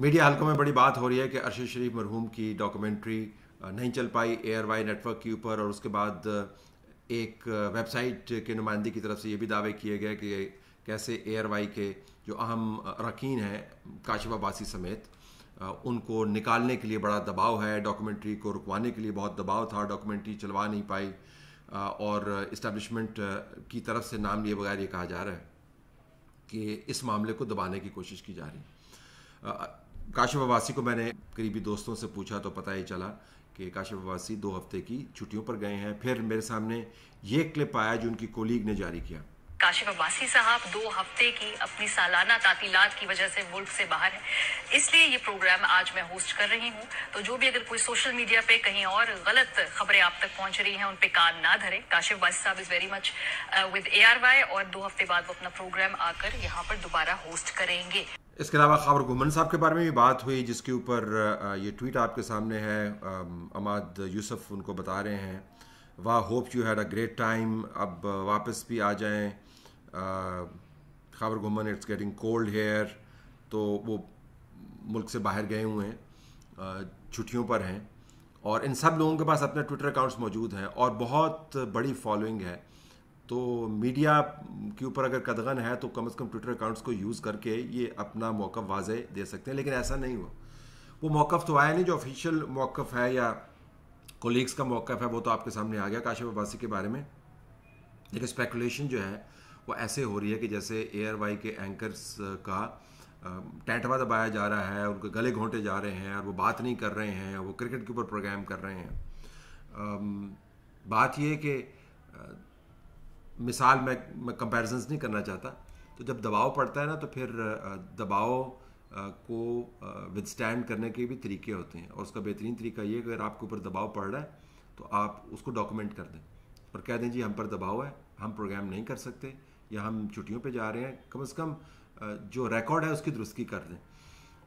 media हलकों में बड़ी बात हो रही है कि अरशद शरीफ मरहूम की डॉक्यूमेंट्री नहीं चल पाई ए आर वाई नेटवर्क के ऊपर और उसके बाद एक वेबसाइट के नुमाइंदे की तरफ से ये भी दावे किए गए कि कैसे ए आर वाई के जो अहम रकीन हैं काशिफ अब्बासी समेत उनको निकालने के लिए बड़ा दबाव है डॉक्यूमेंट्री को रुकवाने के लिए बहुत दबाव था डॉक्यूमेंट्री चलवा नहीं पाई और इस्टबलिशमेंट की तरफ से नाम लिए बगैर ये कहा जा रहा है कि इस मामले को दबाने की कोशिश की जा रही है काशिफ अबासी को मैंने करीबी दोस्तों से पूछा तो पता ही चला कि काशिफ दो हफ्ते की छुट्टियों पर गए हैं फिर मेरे सामने ये क्लिप आया जो उनकी कोलीग ने जारी किया काशिफ अब्बासी साहब दो हफ्ते की अपनी सालाना तातीलात की वजह से मुल्क से बाहर है इसलिए ये प्रोग्राम आज मैं होस्ट कर रही हूँ तो जो भी अगर कोई सोशल मीडिया पे कहीं और गलत खबरें आप तक पहुंच रही हैं उन पे कान ना धरे काशिफ अब्बासी साहब is very much with a और दो हफ्ते बाद वो अपना प्रोग्राम आकर यहाँ पर दोबारा होस्ट करेंगे इसके अलावा खबर गुमन साहब के बारे में भी बात हुई जिसके ऊपर ये ट्वीट आपके सामने है अमाद यूसुफ उनको बता रहे हैं वाह hope you had a great time अब वापस भी आ जाएं खबर गुमन इट्स गेटिंग कोल्ड हेयर तो वो मुल्क से बाहर गए हुए हैं छुट्टियों पर हैं और इन सब लोगों के पास अपने ट्विटर अकाउंट्स मौजूद हैं और बहुत बड़ी फॉलोइंग है तो मीडिया के ऊपर अगर कदगन है तो कम से कम ट्विटर अकाउंट्स को यूज़ करके ये अपना मौक़ वाज दे सकते हैं लेकिन ऐसा नहीं हुआ वो मौक़ तो आया नहीं जो ऑफिशियल मौक़ है या कोलीग्स का मौक़ है वो तो आपके सामने आ गया काशिफ अब्बासी के बारे में लेकिन स्पेकुलेशन जो है वो ऐसे हो रही है कि जैसे आर वाई के एंकर्स का टैंटवा दबाया जा रहा है उनके गले घोंटे जा रहे हैं और वो बात नहीं कर रहे हैं वो क्रिकेट के ऊपर प्रोग्राम कर रहे हैं बात यह कि मिसाल मैं मैं कंपेरिजन नहीं करना चाहता तो जब दबाव पड़ता है ना तो फिर दबाव को विदस्टैंड करने के भी तरीके होते हैं और उसका बेहतरीन तरीका ये अगर आपके ऊपर दबाव पड़ रहा है तो आप उसको डॉक्यूमेंट कर दें और कह दें जी हम पर दबाव है हम प्रोग्राम नहीं कर सकते या हम छुट्टियों पे जा रहे हैं कम से कम जो रिकॉर्ड है उसकी दुरुस्ती कर दें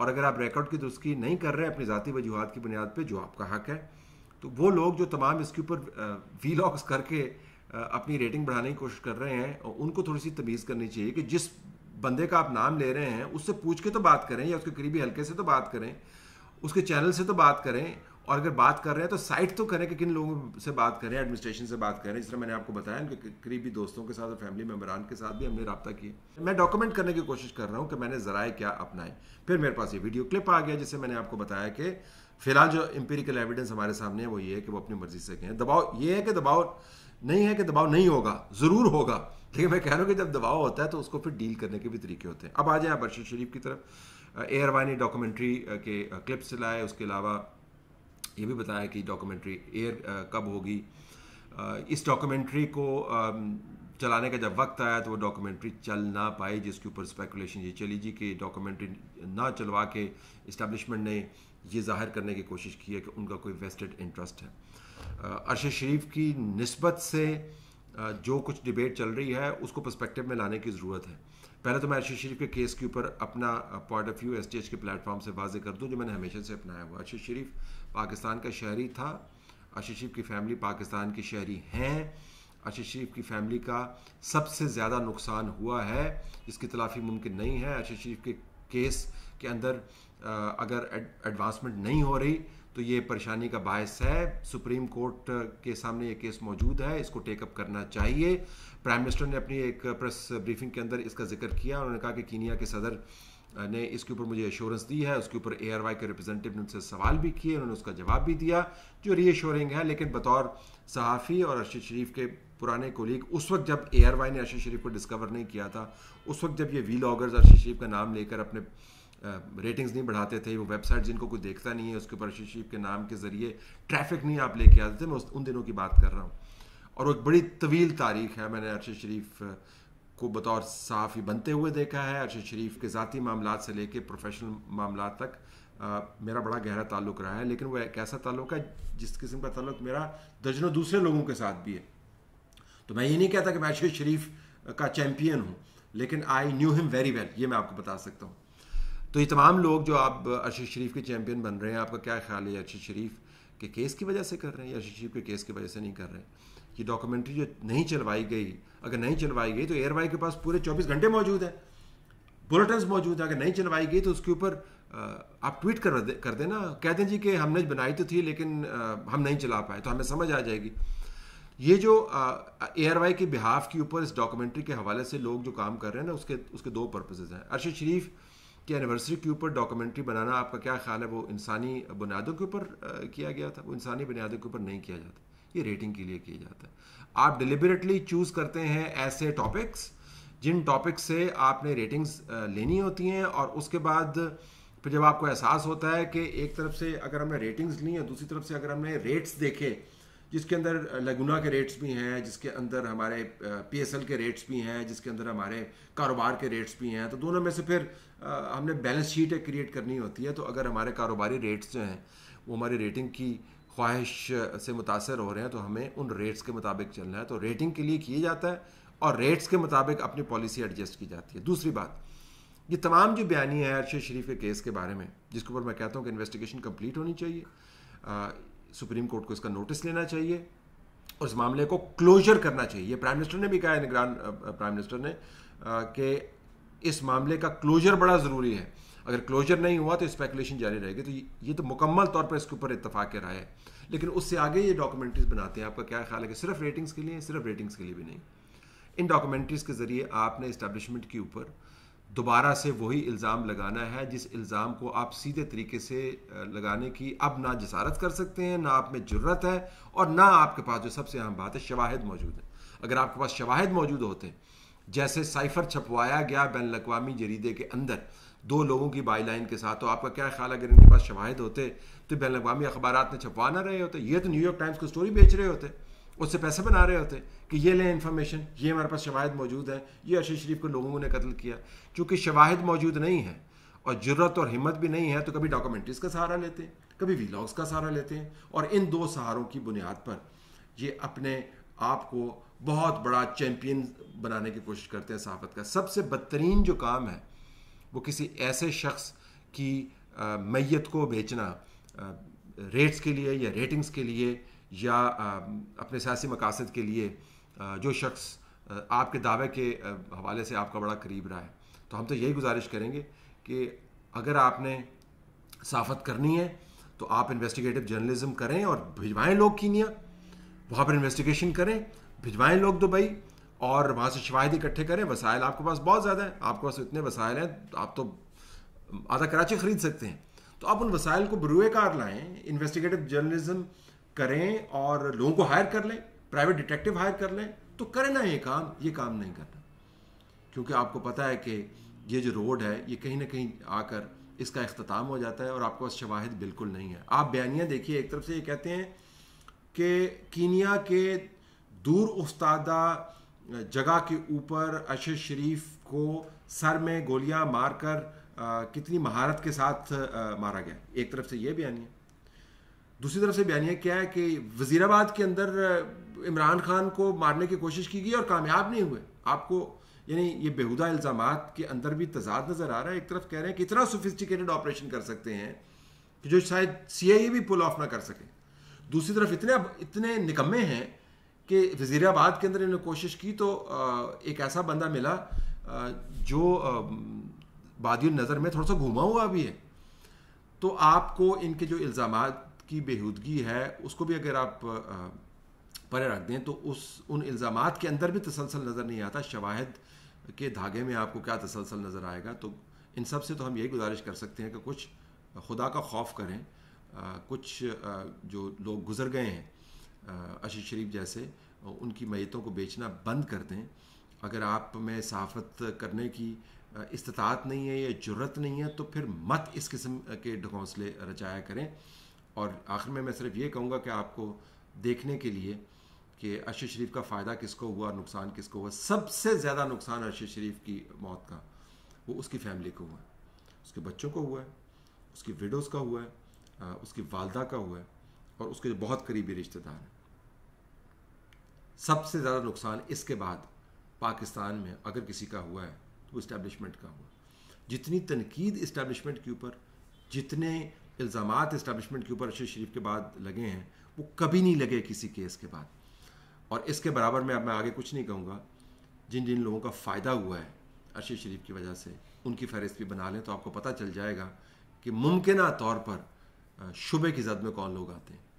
और अगर आप रिकॉर्ड की दुरुस्ती नहीं कर रहे हैं अपनी ज़ाती वजूहत की बुनियाद पर जो आपका हक है तो वो लोग जो तमाम इसके ऊपर वी करके अपनी रेटिंग बढ़ाने की कोशिश कर रहे हैं उनको थोड़ी सी तमीज़ करनी चाहिए कि जिस बंदे का आप नाम ले रहे हैं उससे पूछ के तो बात करें या उसके करीबी हल्के से तो बात करें उसके चैनल से तो बात करें और अगर बात कर रहे हैं तो साइट तो करें कि किन लोगों से बात करें एडमिनिस्ट्रेशन से बात करें जिस तरह मैंने आपको बताया उनके करीबी दोस्तों के साथ और फैमिली मेम्बरान के साथ भी हमने रबता किए मैं डॉक्यूमेंट करने की कोशिश कर रहा हूँ कि मैंने ज़राए क्या अपनाएं फिर मेरे पास ये वीडियो क्लिप आ गया जिससे मैंने आपको बताया कि फिलहाल जो एम्पेरिकल एविडेंस हमारे सामने है वो ये है कि वो अपनी मर्जी से कहें दबाव ये है कि दबाव नहीं है कि दबाव नहीं होगा ज़रूर होगा लेकिन मैं कह रहा हूँ कि जब दबाव होता है तो उसको फिर डील करने के भी तरीके होते हैं अब आ जाए आप अरशद शरीफ की तरफ एयर वानी डॉक्यूमेंट्री के क्लिप्स लाए उसके अलावा ये भी बताया कि डॉक्यूमेंट्री एयर कब होगी इस डॉक्यूमेंट्री को चलाने का जब वक्त आया तो वो डॉक्यूमेंट्री चल ना पाई जिसके ऊपर स्पेकुलेशन ये चली जी कि डॉक्यूमेंट्री ना चलवा के इस्टबलिशमेंट ने ये जाहिर करने की कोशिश की है कि उनका कोई वेस्टेड इंटरेस्ट है अरशद शरीफ की नस्बत से जो कुछ डिबेट चल रही है उसको पर्सपेक्टिव में लाने की ज़रूरत है पहले तो मैं अर्शद शरीफ के केस के ऊपर अपना point of view S T H के प्लेटफॉर्म से वाजे कर दूँ जो मैंने हमेशा से अपनाया हुआ अर्शद शरीफ पाकिस्तान का शहरी था अर्शद शरीफ की फैमिली पाकिस्तान की शहरी हैं अर्शद शरीफ की फैमिली का सबसे ज़्यादा नुकसान हुआ है इसकी तलाफी मुमकिन नहीं है अर्शद शरीफ के केस के अंदर अगर एडवांसमेंट नहीं हो रही तो ये परेशानी का बायस है सुप्रीम कोर्ट के सामने ये केस मौजूद है इसको टेकअप करना चाहिए प्राइम मिनिस्टर ने अपनी एक प्रेस ब्रीफिंग के अंदर इसका जिक्र किया उन्होंने कहा कि कीनिया के सदर ने इसके ऊपर मुझे एश्योरेंस दी है उसके ऊपर ए आर वाई के रिप्रेजेंटेटिव ने उनसे सवाल भी किए उन्होंने उसका जवाब भी दिया जो रीएश्योरिंग है लेकिन बतौर सहाफ़ी और अर्शद शरीफ के पुराने कोलीग उस वक्त जब ए आर वाई ने आशीष शरीफ को डिस्कवर नहीं किया था उस वक्त जब ये वी लॉगर्स आशीष शरीफ का नाम लेकर अपने रेटिंग्स नहीं बढ़ाते थे वो वेबसाइट जिनको कोई देखता नहीं है उसके ऊपर आशीष शरीफ के नाम के ज़रिए ट्रैफिक नहीं आप लेके आते थे मैं उस उन दिनों की बात कर रहा हूँ और एक बड़ी तवील तारीख है मैंने अर्शद शरीफ को बतौर साफ ही बनते हुए देखा है अर्शद शरीफ के ज़ाती मामला से लेके प्रोफेशनल मामला तक आ, मेरा बड़ा गहरा ताल्लुक रहा है लेकिन वो एक ऐसा ताल्लुक है जिस किस्म का ताल्लुक मेरा दर्जनों दूसरे लोगों के साथ भी है तो मैं ये नहीं कहता कि मैं अशर शरीफ का चैम्पियन हूँ लेकिन I knew him very well ये मैं आपको बता सकता हूँ तो ये तमाम लोग जो आप अरशद शरीफ के चैम्पियन बन रहे हैं आपका क्या ख्याल है अरशद शरीफ के केस की वजह से कर रहे हैं या अरशद शरीफ के केस की वजह से नहीं कर रहे हैं ये डॉक्यूमेंट्री जो नहीं चलवाई गई अगर नहीं चलवाई गई तो एयरवाई के पास पूरे चौबीस घंटे मौजूद है बुलेटिन मौजूद है अगर नहीं चलवाई गई तो उसके ऊपर आप ट्वीट कर दे, कर देना कहते हैं जी कि हमने बनाई तो थी लेकिन हम नहीं चला पाए तो हमें समझ आ जाएगी ये जो ए आर वाई के बिहाफ के ऊपर इस डॉक्यूमेंट्री के हवाले से लोग जो काम कर रहे हैं ना उसके उसके दो पर्पजेज हैं अरशद शरीफ की एनिवर्सरी के ऊपर डॉक्यूमेंट्री बनाना आपका क्या ख्याल है वो इंसानी बुनियादों के ऊपर किया गया था वो इंसानी बुनियादों के ऊपर नहीं किया जाता ये रेटिंग के लिए किया जाता है आप डिलिबरेटली चूज़ करते हैं ऐसे टॉपिक्स जिन टॉपिक से आपने रेटिंग्स लेनी होती हैं और उसके बाद फिर जब आपको एहसास होता है कि एक तरफ से अगर हमने रेटिंग्स ली हैं दूसरी तरफ से अगर हमने रेट्स देखे जिसके अंदर लगुना के रेट्स भी हैं जिसके अंदर हमारे पीएसएल के रेट्स भी हैं जिसके अंदर हमारे कारोबार के रेट्स भी हैं तो दोनों में से फिर हमने बैलेंस शीट एक क्रिएट करनी होती है तो अगर हमारे कारोबारी रेट्स जो हैं वो हमारी रेटिंग की ख्वाहिश से मुतासर हो रहे हैं तो हमें उन रेट्स के मुताबिक चलना है तो रेटिंग के लिए किया जाता है और रेट्स के मुताबिक अपनी पॉलिसी एडजस्ट की जाती है दूसरी बात ये तमाम जो बयानी है अरशद शरीफ के केस के बारे में जिसके ऊपर मैं कहता हूँ कि इन्वेस्टिगेशन कंप्लीट होनी चाहिए सुप्रीम कोर्ट को इसका नोटिस लेना चाहिए और इस मामले को क्लोजर करना चाहिए प्राइम मिनिस्टर ने भी कहा है निगरान प्राइम मिनिस्टर ने कि इस मामले का क्लोजर बड़ा ज़रूरी है अगर क्लोजर नहीं हुआ तो स्पेकुलेशन जारी रहेगी तो ये तो मुकम्मल तौर पर इसके ऊपर इतफाक़ रहा है लेकिन उससे आगे ये डॉक्यूमेंट्रीज बनाते हैं आपका क्या ख्याल है कि सिर्फ रेटिंग्स के लिए सिर्फ रेटिंग्स के लिए भी नहीं इन डॉक्यूमेंट्रीज़ के ज़रिए आपने इस्टेब्लिशमेंट के ऊपर दोबारा से वही इल्ज़ाम लगाना है जिस इल्ज़ाम को आप सीधे तरीके से लगाने की अब ना जसारत कर सकते हैं ना आप में ज़रूरत है और ना आपके पास जो सबसे अहम बात है शवाहद मौजूद है अगर आपके पास शवाहद मौजूद होते हैं जैसे साइफर छपवाया गया बैन अवी जरीदे के अंदर दो लोगों की बाई लाइन के साथ तो आपका क्या ख्याल अगर इनके पास शवाहद होते तो बैन अवी अखबार में छपवा ना रहे होते ये तो न्यूयॉर्क टाइम्स को स्टोरी बेच रहे होते उससे पैसे बना रहे होते कि ये लें इन्फॉर्मेशन ये हमारे पास शवाहद मौजूद है ये अरशद शरीफ को लोगों ने कत्ल किया चूँकि शवाहद मौजूद नहीं है और जरूरत और हिम्मत भी नहीं है तो कभी डॉक्यूमेंट्रीज का सहारा लेते हैं कभी वीलॉग्स का सहारा लेते हैं और इन दो सहारों की बुनियाद पर ये अपने आप को बहुत बड़ा चैम्पियन बनाने की कोशिश करते हैं सहाफत का सबसे बदतरीन जो काम है वो किसी ऐसे शख्स की मैत को बेचना रेट्स के लिए या रेटिंग्स के लिए या अपने सियासी मकासद के लिए जो शख्स आपके दावे के हवाले से आपका बड़ा करीब रहा है तो हम तो यही गुजारिश करेंगे कि अगर आपने साफत करनी है तो आप इन्वेस्टिगेटिव जर्नलिज्म करें और भिजवाएं लोग कीनिया वहाँ पर इन्वेस्टिगेशन करें भिजवाएं लोग दुबई और वहाँ से शवाहद इकट्ठे करें वसायल आपके पास बहुत ज़्यादा है आपके पास इतने वसायल हैं आप तो आधा कराची ख़रीद सकते हैं तो आप उन वसायल को बरूए कार लाएँ इन्वेस्टिगेटिव जर्नलिज्म करें और लोगों को हायर कर लें प्राइवेट डिटेक्टिव हायर कर लें तो करें ना ये काम ये काम नहीं करना क्योंकि आपको पता है कि ये जो रोड है ये कहीं ना कहीं आकर इसका अख्ताम हो जाता है और आपके पास शवाहिद बिल्कुल नहीं है आप बयानियाँ देखिए एक तरफ से ये कहते हैं कि कीनिया के दूर उस्तादा जगह के ऊपर अशर शरीफ को सर में गोलियां मारकर कितनी महारत के साथ आ, मारा गया एक तरफ से ये बयानियाँ दूसरी तरफ से बयानिया क्या है कि वजीराबाद के अंदर इमरान खान को मारने की कोशिश की गई और कामयाब नहीं हुए आपको यानी ये बेहुदा इल्ज़ाम के अंदर भी तजाद नज़र आ रहा है एक तरफ कह रहे हैं कि इतना सोफिस्टिकेटेड ऑपरेशन कर सकते हैं कि जो शायद सी आई ए भी पुल ऑफ ना कर सके दूसरी तरफ इतने इतने निकम्मे हैं कि वजीराबाद के अंदर इन्होंने कोशिश की तो एक ऐसा बंदा मिला जो बाद नज़र में थोड़ा सा घुमा हुआ भी है तो आपको इनके जो इल्ज़ाम की बेहूदगी है उसको भी अगर आप परे रख दें तो उस उन इल्ज़ाम के अंदर भी तसलसल नज़र नहीं आता शवाहद के धागे में आपको क्या तसलसल नज़र आएगा तो इन सब से तो हम यही गुजारिश कर सकते हैं कि कुछ खुदा का खौफ करें आ, कुछ आ, जो लोग गुजर गए हैं आशीष शरीफ जैसे उनकी मैतों को बेचना बंद कर दें अगर आप में सहाफत करने की इस्तात नहीं है या जरूरत नहीं है तो फिर मत इस किस्म के ढकौंसले रचाया करें और आखिर में मैं सिर्फ ये कहूँगा कि आपको देखने के लिए कि अर्शद शरीफ का फ़ायदा किसको हुआ और नुकसान किसको हुआ सबसे ज़्यादा नुकसान अर्शद शरीफ की मौत का वो उसकी फैमिली को हुआ है उसके बच्चों को हुआ है उसकी विडोज़ का हुआ है उसकी वालदा का हुआ है और उसके जो बहुत करीबी रिश्तेदार हैं सबसे ज़्यादा नुकसान इसके बाद पाकिस्तान में अगर किसी का हुआ है तो इस्टेब्लिशमेंट का हुआ जितनी तनकीद इस्टेबलिशमेंट के ऊपर जितने इल्ज़ाम इस्टबलिशमेंट के ऊपर अर्शद शरीफ के बाद लगे हैं वो कभी नहीं लगे किसी केस के बाद और इसके बराबर में अब मैं आगे कुछ नहीं कहूँगा जिन जिन लोगों का फ़ायदा हुआ है अर्शद शरीफ की वजह से उनकी फहरिस्त भी बना लें तो आपको पता चल जाएगा कि मुमकिन तौर पर शुबे की जद में कौन लोग आते हैं